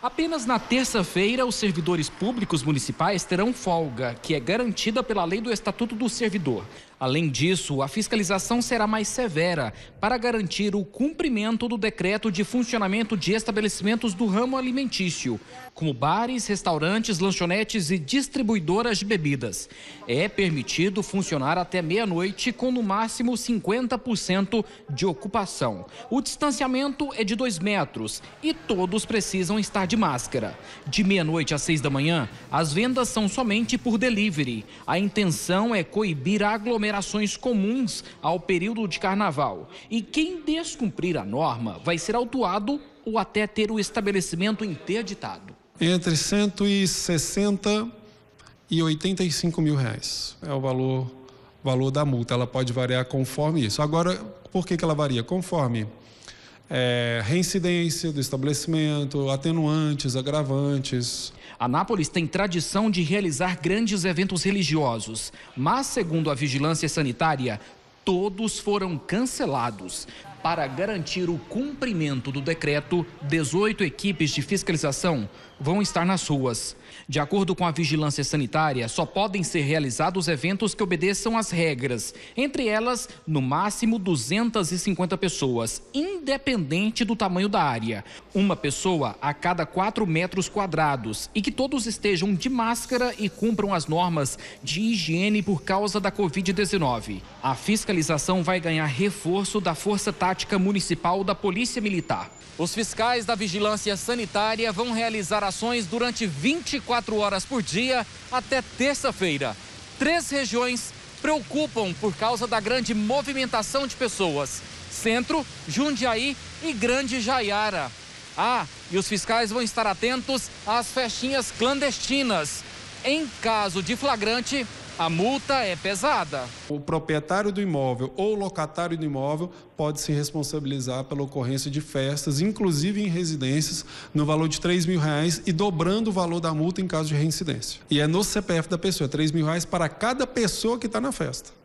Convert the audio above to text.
Apenas na terça-feira, os servidores públicos municipais terão folga, que é garantida pela lei do Estatuto do Servidor. Além disso, a fiscalização será mais severa para garantir o cumprimento do decreto de funcionamento de estabelecimentos do ramo alimentício, como bares, restaurantes, lanchonetes e distribuidoras de bebidas. É permitido funcionar até meia-noite com no máximo 50% de ocupação. O distanciamento é de 2 metros e todos precisam estar de máscara. De meia-noite às 6 da manhã, as vendas são somente por delivery. A intenção é coibir a aglomeração aglomerações comuns ao período de carnaval. E quem descumprir a norma vai ser autuado ou até ter o estabelecimento interditado. Entre 160 e 85 mil reais é o valor, valor da multa. Ela pode variar conforme isso. Agora, por que, que ela varia? Conforme é, reincidência do estabelecimento, atenuantes, agravantes. Anápolis tem tradição de realizar grandes eventos religiosos, mas, segundo a Vigilância Sanitária, todos foram cancelados. Para garantir o cumprimento do decreto, 18 equipes de fiscalização vão estar nas ruas. De acordo com a vigilância sanitária, só podem ser realizados eventos que obedeçam às regras, entre elas, no máximo 250 pessoas, independente do tamanho da área. Uma pessoa a cada 4 metros quadrados e que todos estejam de máscara e cumpram as normas de higiene por causa da Covid-19. A fiscalização vai ganhar reforço da força tática Tática Municipal da Polícia Militar. Os fiscais da Vigilância Sanitária vão realizar ações durante 24 horas por dia até terça-feira. Três regiões preocupam por causa da grande movimentação de pessoas: Centro, Jundiaí e Grande Jaiara. Ah, e os fiscais vão estar atentos às festinhas clandestinas. Em caso de flagrante, a multa é pesada. O proprietário do imóvel ou o locatário do imóvel pode se responsabilizar pela ocorrência de festas, inclusive em residências, no valor de 3 mil reais e dobrando o valor da multa em caso de reincidência. E é no CPF da pessoa, 3 é mil reais para cada pessoa que está na festa.